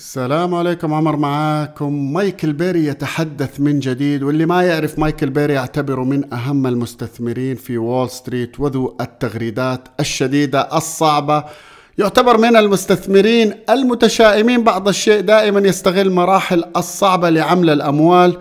السلام عليكم عمر معاكم مايكل بيري يتحدث من جديد واللي ما يعرف مايكل بيري يعتبره من أهم المستثمرين في وول ستريت وذو التغريدات الشديدة الصعبة يعتبر من المستثمرين المتشائمين بعض الشيء دائما يستغل مراحل الصعبة لعمل الأموال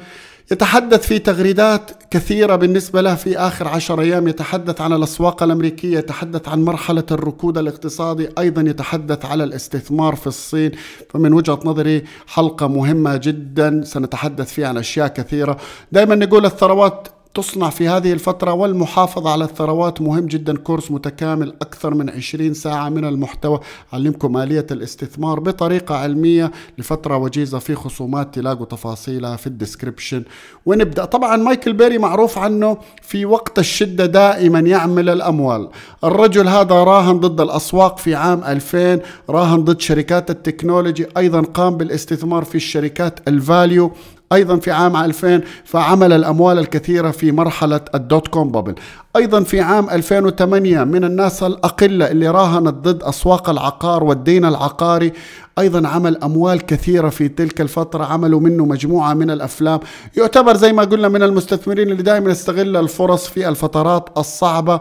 يتحدث في تغريدات كثيرة بالنسبة له في آخر عشر أيام يتحدث عن الأسواق الأمريكية يتحدث عن مرحلة الركود الاقتصادي أيضا يتحدث على الاستثمار في الصين فمن وجهة نظري حلقة مهمة جدا سنتحدث فيها عن أشياء كثيرة دائما نقول الثروات تصنع في هذه الفترة والمحافظة على الثروات مهم جدا كورس متكامل أكثر من 20 ساعة من المحتوى علمكم آلية الاستثمار بطريقة علمية لفترة وجيزة في خصومات تلاقوا تفاصيلها في الديسكريبشن ونبدأ طبعا مايكل بيري معروف عنه في وقت الشدة دائما يعمل الأموال الرجل هذا راهن ضد الأسواق في عام 2000 راهن ضد شركات التكنولوجي أيضا قام بالاستثمار في الشركات الفاليو أيضا في عام 2000 فعمل الأموال الكثيرة في مرحلة الدوت كوم بابل أيضا في عام 2008 من الناس الأقلة اللي راهنت ضد أسواق العقار والدين العقاري أيضا عمل أموال كثيرة في تلك الفترة عملوا منه مجموعة من الأفلام يعتبر زي ما قلنا من المستثمرين اللي دائما يستغل الفرص في الفترات الصعبة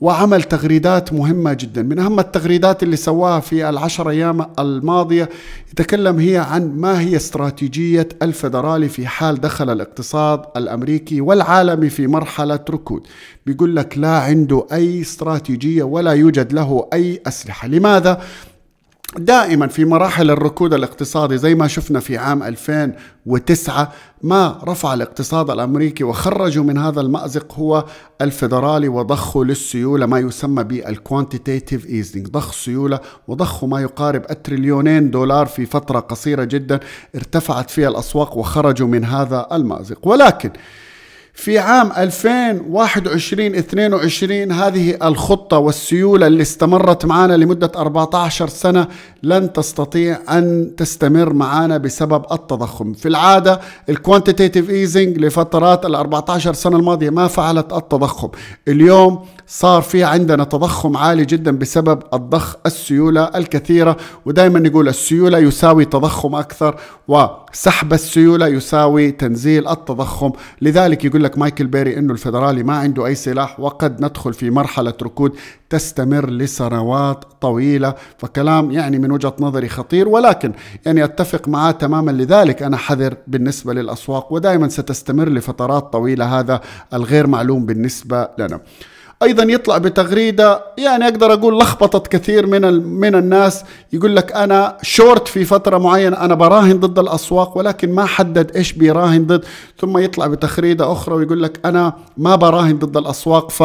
وعمل تغريدات مهمة جدا من أهم التغريدات اللي سواها في العشر أيام الماضية يتكلم هي عن ما هي استراتيجية الفدرالي في حال دخل الاقتصاد الأمريكي والعالمي في مرحلة ركود بيقول لك لا عنده أي استراتيجية ولا يوجد له أي أسلحة لماذا؟ دائما في مراحل الركود الاقتصادي زي ما شفنا في عام 2009 ما رفع الاقتصاد الامريكي وخرجه من هذا المازق هو الفدرالي وضخوا للسيوله ما يسمى بالكوانتيتيف ايزنج ضخ سيوله وضخوا ما يقارب التريليونين دولار في فتره قصيره جدا ارتفعت فيها الاسواق وخرجوا من هذا المازق ولكن في عام 2021 22 هذه الخطة والسيولة اللي استمرت معنا لمدة 14 سنة لن تستطيع أن تستمر معنا بسبب التضخم في العادة الكوانتيتيف ايزنج لفترات ال 14 سنة الماضية ما فعلت التضخم اليوم صار في عندنا تضخم عالي جدا بسبب الضخ السيولة الكثيرة ودائما نقول السيولة يساوي تضخم أكثر وسحب السيولة يساوي تنزيل التضخم لذلك يقول لك مايكل بيري أنه الفدرالي ما عنده أي سلاح وقد ندخل في مرحلة ركود تستمر لسنوات طويلة فكلام يعني من وجهة نظري خطير ولكن يعني أتفق معاه تماما لذلك أنا حذر بالنسبة للأسواق ودائما ستستمر لفترات طويلة هذا الغير معلوم بالنسبة لنا ايضا يطلع بتغريده يعني اقدر اقول لخبطت كثير من من الناس يقول لك انا شورت في فتره معينه انا براهن ضد الاسواق ولكن ما حدد ايش بيراهن ضد ثم يطلع بتغريده اخرى ويقول لك انا ما براهن ضد الاسواق ف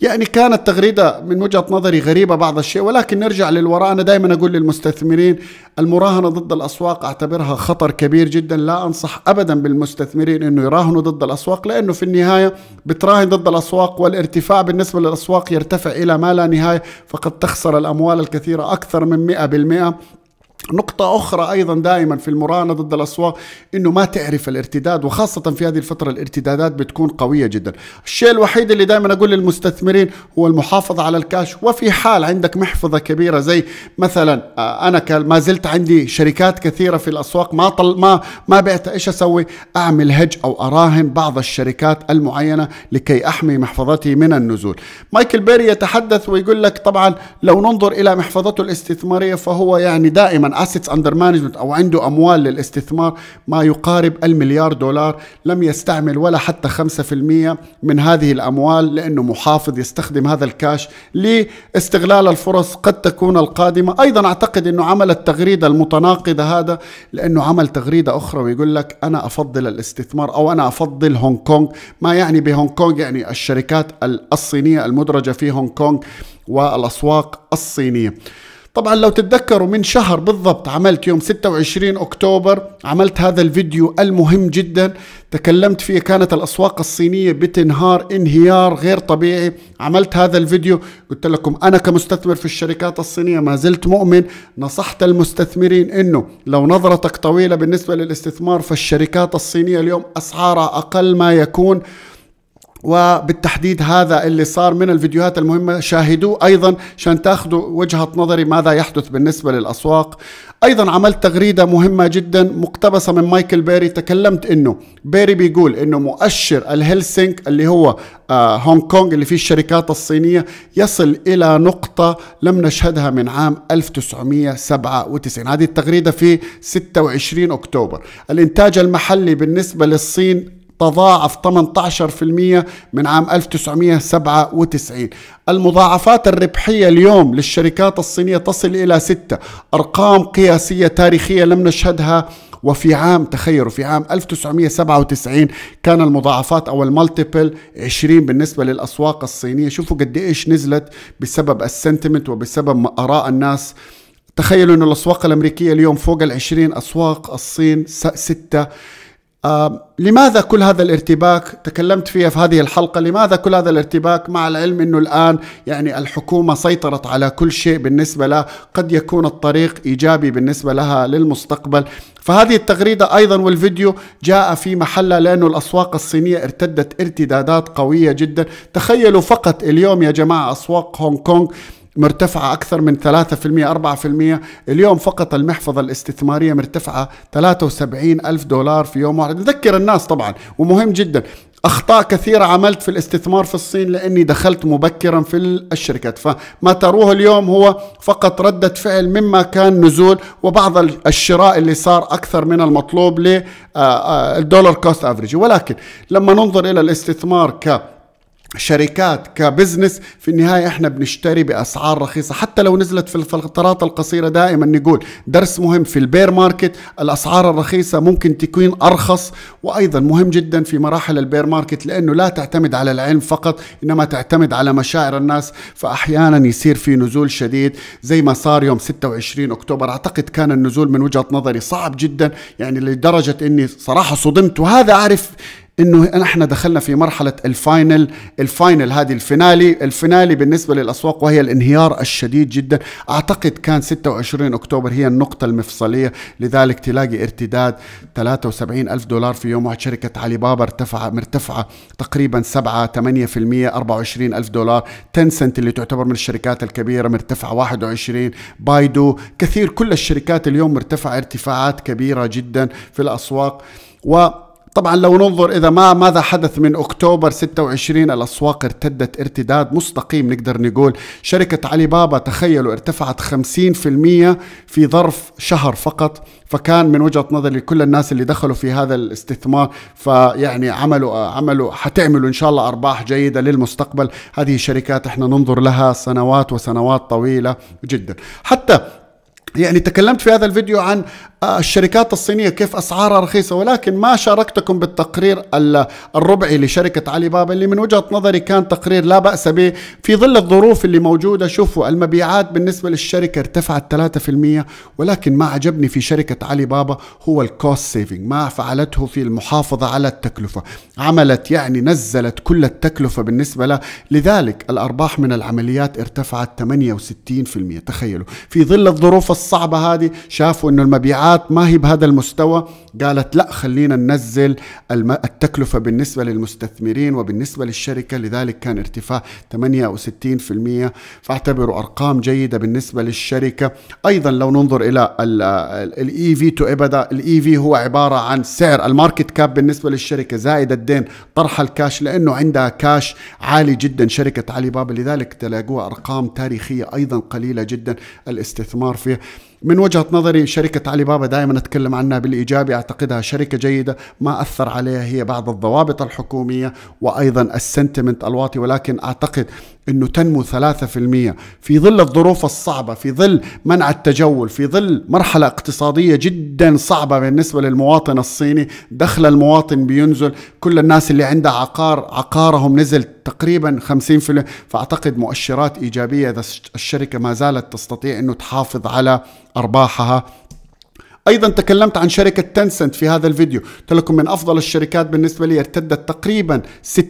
يعني كانت تغريدة من وجهة نظري غريبة بعض الشيء ولكن نرجع للوراء أنا دائما أقول للمستثمرين المراهنة ضد الأسواق أعتبرها خطر كبير جدا لا أنصح أبدا بالمستثمرين أنه يراهنوا ضد الأسواق لأنه في النهاية بتراهن ضد الأسواق والارتفاع بالنسبة للأسواق يرتفع إلى ما لا نهاية فقد تخسر الأموال الكثيرة أكثر من 100% نقطة أخرى أيضا دائما في المراهنة ضد الأسواق أنه ما تعرف الارتداد وخاصة في هذه الفترة الارتدادات بتكون قوية جدا الشيء الوحيد اللي دائما أقول للمستثمرين هو المحافظة على الكاش وفي حال عندك محفظة كبيرة زي مثلا آه، أنا ما زلت عندي شركات كثيرة في الأسواق ما طل ما ما بعت إيش أسوي أعمل هج أو أراهن بعض الشركات المعينة لكي أحمي محفظتي من النزول مايكل بيري يتحدث ويقول لك طبعا لو ننظر إلى محفظته الاستثمارية فهو يعني دائما اسيتس اندر مانجمنت او عنده اموال للاستثمار ما يقارب المليار دولار لم يستعمل ولا حتى 5% من هذه الاموال لانه محافظ يستخدم هذا الكاش لاستغلال الفرص قد تكون القادمه ايضا اعتقد انه عمل التغريده المتناقضه هذا لانه عمل تغريده اخرى ويقول لك انا افضل الاستثمار او انا افضل هونغ كونغ ما يعني بهونغ كونغ يعني الشركات الصينيه المدرجه في هونغ كونغ والاسواق الصينيه طبعا لو تتذكروا من شهر بالضبط عملت يوم 26 اكتوبر عملت هذا الفيديو المهم جدا تكلمت فيه كانت الاسواق الصينيه بتنهار انهيار غير طبيعي عملت هذا الفيديو قلت لكم انا كمستثمر في الشركات الصينيه ما زلت مؤمن نصحت المستثمرين انه لو نظرتك طويله بالنسبه للاستثمار فالشركات الصينيه اليوم اسعارها اقل ما يكون وبالتحديد هذا اللي صار من الفيديوهات المهمة شاهدوه أيضا عشان تاخذوا وجهة نظري ماذا يحدث بالنسبة للأسواق أيضا عملت تغريدة مهمة جدا مقتبسة من مايكل بيري تكلمت أنه بيري بيقول أنه مؤشر الهلسنك اللي هو آه، هونغ كونغ اللي فيه الشركات الصينية يصل إلى نقطة لم نشهدها من عام 1997 هذه التغريدة في 26 أكتوبر الإنتاج المحلي بالنسبة للصين تضاعف 18% من عام 1997 المضاعفات الربحية اليوم للشركات الصينية تصل إلى ستة أرقام قياسية تاريخية لم نشهدها وفي عام تخيلوا في عام 1997 كان المضاعفات او المالتيبل 20 بالنسبه للاسواق الصينيه شوفوا قد ايش نزلت بسبب السنتمنت وبسبب اراء الناس تخيلوا انه الاسواق الامريكيه اليوم فوق ال 20 اسواق الصين 6 آه لماذا كل هذا الارتباك تكلمت فيها في هذه الحلقة لماذا كل هذا الارتباك مع العلم أنه الآن يعني الحكومة سيطرت على كل شيء بالنسبة لها قد يكون الطريق إيجابي بالنسبة لها للمستقبل فهذه التغريدة أيضا والفيديو جاء في محلها لأنه الأسواق الصينية ارتدت ارتدادات قوية جدا تخيلوا فقط اليوم يا جماعة أسواق هونغ كونغ مرتفعة أكثر من 3% 4% اليوم فقط المحفظة الاستثمارية مرتفعة 73 ألف دولار في يوم واحد نذكر الناس طبعا ومهم جدا أخطاء كثيرة عملت في الاستثمار في الصين لأني دخلت مبكرا في الشركات فما تروه اليوم هو فقط ردة فعل مما كان نزول وبعض الشراء اللي صار أكثر من المطلوب للدولار آه، آه، كوست أفريج ولكن لما ننظر إلى الاستثمار ك شركات كبزنس في النهاية احنا بنشتري بأسعار رخيصة حتى لو نزلت في الفترات القصيرة دائما نقول درس مهم في البير ماركت الأسعار الرخيصة ممكن تكون أرخص وأيضا مهم جدا في مراحل البير ماركت لأنه لا تعتمد على العلم فقط إنما تعتمد على مشاعر الناس فأحيانا يصير في نزول شديد زي ما صار يوم 26 أكتوبر أعتقد كان النزول من وجهة نظري صعب جدا يعني لدرجة أني صراحة صدمت وهذا أعرف انه نحن دخلنا في مرحله الفاينل الفاينل هذه الفينالي الفينالي بالنسبه للاسواق وهي الانهيار الشديد جدا اعتقد كان 26 اكتوبر هي النقطه المفصليه لذلك تلاقي ارتداد 73 الف دولار في يوم واحد شركه علي بابا ارتفع مرتفعه تقريبا 7 8% 24 الف دولار تنسنت اللي تعتبر من الشركات الكبيره مرتفعه 21 بايدو كثير كل الشركات اليوم مرتفعه ارتفاعات كبيره جدا في الاسواق و طبعا لو ننظر اذا ما ماذا حدث من اكتوبر 26 الاسواق ارتدت ارتداد مستقيم نقدر نقول شركه علي بابا تخيلوا ارتفعت 50% في ظرف شهر فقط فكان من وجهه نظري كل الناس اللي دخلوا في هذا الاستثمار فيعني عملوا عملوا حتعملوا ان شاء الله ارباح جيده للمستقبل هذه الشركات احنا ننظر لها سنوات وسنوات طويله جدا حتى يعني تكلمت في هذا الفيديو عن آه، الشركات الصينية كيف أسعارها رخيصة ولكن ما شاركتكم بالتقرير الربعي لشركة علي بابا اللي من وجهة نظري كان تقرير لا بأس به في ظل الظروف اللي موجودة شوفوا المبيعات بالنسبة للشركة ارتفعت 3% ولكن ما عجبني في شركة علي بابا هو الكوست سيفنج ما فعلته في المحافظة على التكلفة عملت يعني نزلت كل التكلفة بالنسبة له لذلك الأرباح من العمليات ارتفعت 68% تخيلوا في ظل الظروف الصعبة هذه شافوا أنه المبيعات القطاعات ما هي بهذا المستوى قالت لا خلينا ننزل التكلفة بالنسبة للمستثمرين وبالنسبة للشركة لذلك كان ارتفاع 68% فاعتبروا أرقام جيدة بالنسبة للشركة أيضا لو ننظر إلى الاي في تو ابدا الاي في هو عبارة عن سعر الماركت كاب بالنسبة للشركة زائد الدين طرح الكاش لأنه عندها كاش عالي جدا شركة علي بابا لذلك تلاقوها أرقام تاريخية أيضا قليلة جدا الاستثمار فيها من وجهة نظري شركة علي بابا دائما أتكلم عنها بالإيجابي أعتقدها شركة جيدة ما أثر عليها هي بعض الضوابط الحكومية وأيضا السنتمنت الواطي ولكن أعتقد أنه تنمو 3% في ظل الظروف الصعبة في ظل منع التجول في ظل مرحلة اقتصادية جدا صعبة بالنسبة للمواطن الصيني دخل المواطن بينزل كل الناس اللي عندها عقار عقارهم نزل تقريبا 50 فأعتقد مؤشرات إيجابية إذا الشركة ما زالت تستطيع أنه تحافظ على أرباحها ايضا تكلمت عن شركه تنسنت في هذا الفيديو قلت لكم من افضل الشركات بالنسبه لي ارتدت تقريبا 60%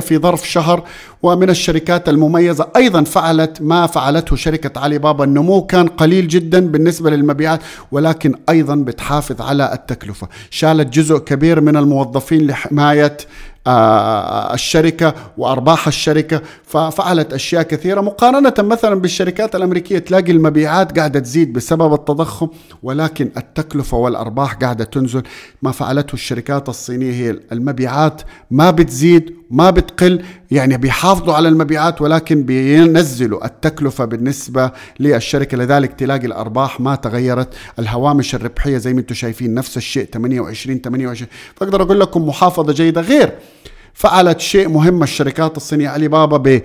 في ظرف شهر ومن الشركات المميزه ايضا فعلت ما فعلته شركه علي بابا النمو كان قليل جدا بالنسبه للمبيعات ولكن ايضا بتحافظ على التكلفه شالت جزء كبير من الموظفين لحمايه آه، الشركة وأرباح الشركة ففعلت أشياء كثيرة مقارنة مثلا بالشركات الأمريكية تلاقي المبيعات قاعدة تزيد بسبب التضخم ولكن التكلفة والأرباح قاعدة تنزل ما فعلته الشركات الصينية هي المبيعات ما بتزيد ما بتقل يعني بيحافظوا على المبيعات ولكن بينزلوا التكلفة بالنسبة للشركة لذلك تلاقي الأرباح ما تغيرت الهوامش الربحية زي ما انتم شايفين نفس الشيء 28 28 فأقدر أقول لكم محافظة جيدة غير فعلت شيء مهم الشركات الصينية علي بابا بباي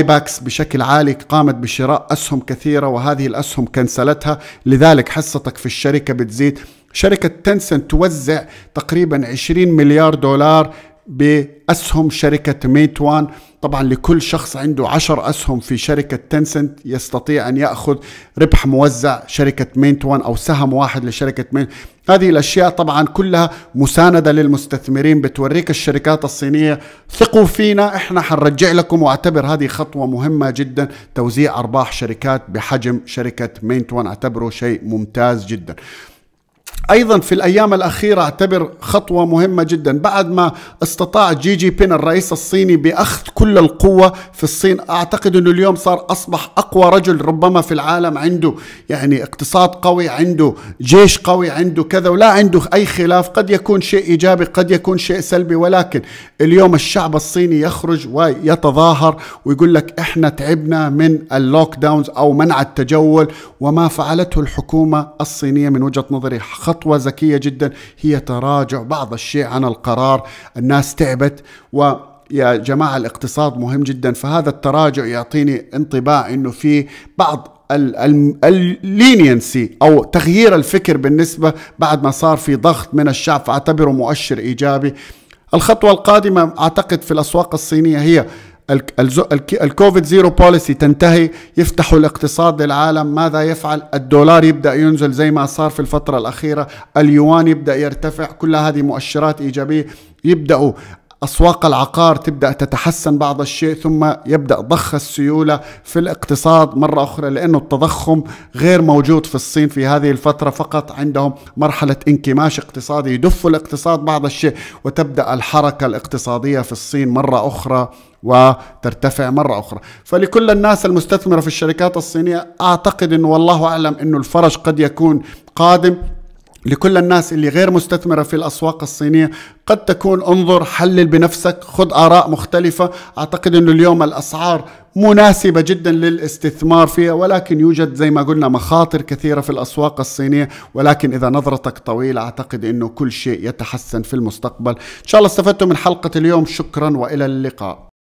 آه، باكس بشكل عالي قامت بشراء أسهم كثيرة وهذه الأسهم كنسلتها لذلك حصتك في الشركة بتزيد شركة تنسن توزع تقريبا 20 مليار دولار بأسهم شركة ميتوان طبعا لكل شخص عنده عشر أسهم في شركة تنسنت يستطيع أن يأخذ ربح موزع شركة ميتوان أو سهم واحد لشركة ميت هذه الأشياء طبعا كلها مساندة للمستثمرين بتوريك الشركات الصينية ثقوا فينا إحنا حنرجع لكم واعتبر هذه خطوة مهمة جدا توزيع أرباح شركات بحجم شركة مينت اعتبره شيء ممتاز جدا ايضا في الايام الاخيره اعتبر خطوه مهمه جدا بعد ما استطاع جي جي بين الرئيس الصيني باخذ كل القوه في الصين اعتقد انه اليوم صار اصبح اقوى رجل ربما في العالم عنده يعني اقتصاد قوي عنده جيش قوي عنده كذا ولا عنده اي خلاف قد يكون شيء ايجابي قد يكون شيء سلبي ولكن اليوم الشعب الصيني يخرج ويتظاهر ويقول لك احنا تعبنا من اللوك داونز او منع التجول وما فعلته الحكومه الصينيه من وجهه نظري خط خطوة ذكية جدا هي تراجع بعض الشيء عن القرار الناس تعبت و يا جماعة الاقتصاد مهم جدا فهذا التراجع يعطيني انطباع انه في بعض اللينينسي او تغيير الفكر بالنسبه بعد ما صار في ضغط من الشعب فاعتبره مؤشر ايجابي الخطوه القادمه اعتقد في الاسواق الصينيه هي الكوفيد زيرو بوليسي تنتهي يفتحوا الاقتصاد للعالم ماذا يفعل الدولار يبدا ينزل زي ما صار في الفتره الاخيره اليوان يبدا يرتفع كل هذه مؤشرات ايجابيه يبداوا أسواق العقار تبدأ تتحسن بعض الشيء ثم يبدأ ضخ السيولة في الاقتصاد مرة أخرى لأنه التضخم غير موجود في الصين في هذه الفترة فقط عندهم مرحلة انكماش اقتصادي يدف الاقتصاد بعض الشيء وتبدأ الحركة الاقتصادية في الصين مرة أخرى وترتفع مرة أخرى فلكل الناس المستثمرة في الشركات الصينية أعتقد أنه والله أعلم أنه الفرج قد يكون قادم لكل الناس اللي غير مستثمرة في الأسواق الصينية قد تكون انظر حلل بنفسك خذ آراء مختلفة أعتقد أنه اليوم الأسعار مناسبة جدا للاستثمار فيها ولكن يوجد زي ما قلنا مخاطر كثيرة في الأسواق الصينية ولكن إذا نظرتك طويلة أعتقد أنه كل شيء يتحسن في المستقبل إن شاء الله استفدتم من حلقة اليوم شكرا وإلى اللقاء